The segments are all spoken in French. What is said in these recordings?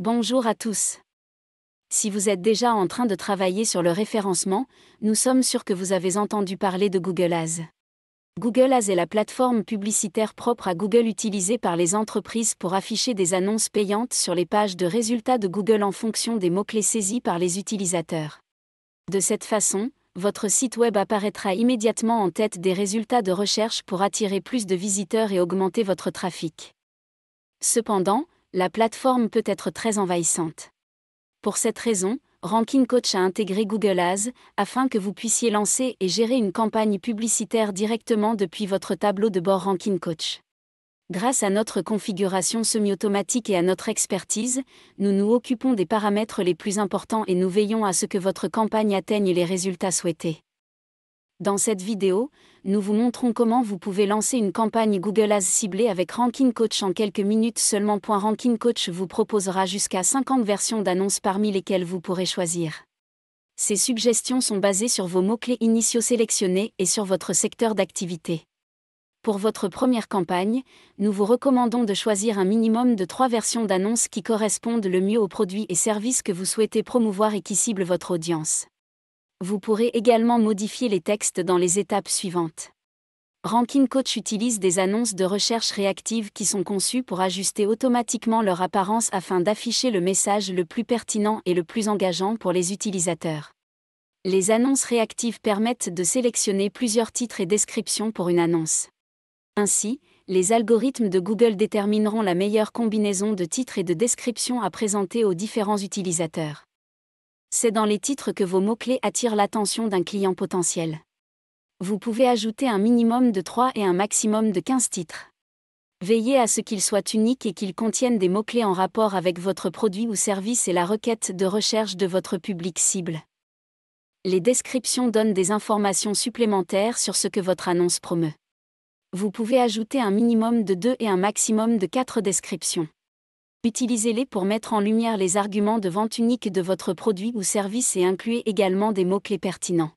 Bonjour à tous. Si vous êtes déjà en train de travailler sur le référencement, nous sommes sûrs que vous avez entendu parler de Google Ads. Google Ads est la plateforme publicitaire propre à Google utilisée par les entreprises pour afficher des annonces payantes sur les pages de résultats de Google en fonction des mots-clés saisis par les utilisateurs. De cette façon, votre site web apparaîtra immédiatement en tête des résultats de recherche pour attirer plus de visiteurs et augmenter votre trafic. Cependant, la plateforme peut être très envahissante. Pour cette raison, Ranking Coach a intégré Google Ads afin que vous puissiez lancer et gérer une campagne publicitaire directement depuis votre tableau de bord Ranking Coach. Grâce à notre configuration semi-automatique et à notre expertise, nous nous occupons des paramètres les plus importants et nous veillons à ce que votre campagne atteigne les résultats souhaités. Dans cette vidéo, nous vous montrons comment vous pouvez lancer une campagne Google Ads ciblée avec Ranking Coach en quelques minutes seulement. Ranking Coach vous proposera jusqu'à 50 versions d'annonces parmi lesquelles vous pourrez choisir. Ces suggestions sont basées sur vos mots-clés initiaux sélectionnés et sur votre secteur d'activité. Pour votre première campagne, nous vous recommandons de choisir un minimum de 3 versions d'annonces qui correspondent le mieux aux produits et services que vous souhaitez promouvoir et qui ciblent votre audience. Vous pourrez également modifier les textes dans les étapes suivantes. Rankin Coach utilise des annonces de recherche réactives qui sont conçues pour ajuster automatiquement leur apparence afin d'afficher le message le plus pertinent et le plus engageant pour les utilisateurs. Les annonces réactives permettent de sélectionner plusieurs titres et descriptions pour une annonce. Ainsi, les algorithmes de Google détermineront la meilleure combinaison de titres et de descriptions à présenter aux différents utilisateurs. C'est dans les titres que vos mots-clés attirent l'attention d'un client potentiel. Vous pouvez ajouter un minimum de 3 et un maximum de 15 titres. Veillez à ce qu'ils soient uniques et qu'ils contiennent des mots-clés en rapport avec votre produit ou service et la requête de recherche de votre public cible. Les descriptions donnent des informations supplémentaires sur ce que votre annonce promeut. Vous pouvez ajouter un minimum de 2 et un maximum de 4 descriptions utilisez-les pour mettre en lumière les arguments de vente unique de votre produit ou service et incluez également des mots-clés pertinents.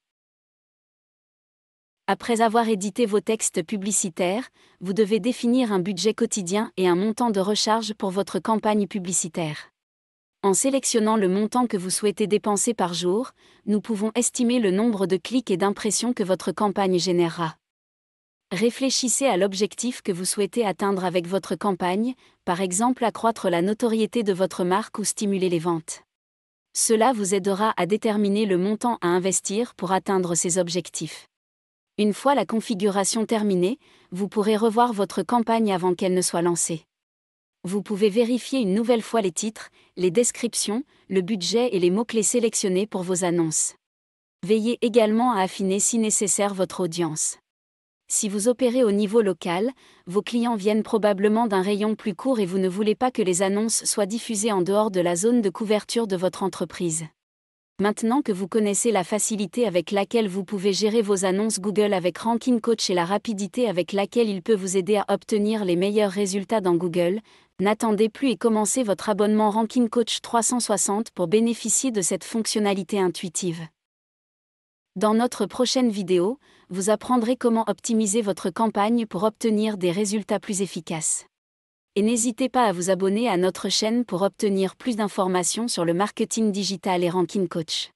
Après avoir édité vos textes publicitaires, vous devez définir un budget quotidien et un montant de recharge pour votre campagne publicitaire. En sélectionnant le montant que vous souhaitez dépenser par jour, nous pouvons estimer le nombre de clics et d'impressions que votre campagne générera. Réfléchissez à l'objectif que vous souhaitez atteindre avec votre campagne, par exemple accroître la notoriété de votre marque ou stimuler les ventes. Cela vous aidera à déterminer le montant à investir pour atteindre ces objectifs. Une fois la configuration terminée, vous pourrez revoir votre campagne avant qu'elle ne soit lancée. Vous pouvez vérifier une nouvelle fois les titres, les descriptions, le budget et les mots-clés sélectionnés pour vos annonces. Veillez également à affiner si nécessaire votre audience. Si vous opérez au niveau local, vos clients viennent probablement d'un rayon plus court et vous ne voulez pas que les annonces soient diffusées en dehors de la zone de couverture de votre entreprise. Maintenant que vous connaissez la facilité avec laquelle vous pouvez gérer vos annonces Google avec Ranking Coach et la rapidité avec laquelle il peut vous aider à obtenir les meilleurs résultats dans Google, n'attendez plus et commencez votre abonnement Ranking Coach 360 pour bénéficier de cette fonctionnalité intuitive. Dans notre prochaine vidéo, vous apprendrez comment optimiser votre campagne pour obtenir des résultats plus efficaces. Et n'hésitez pas à vous abonner à notre chaîne pour obtenir plus d'informations sur le marketing digital et Ranking Coach.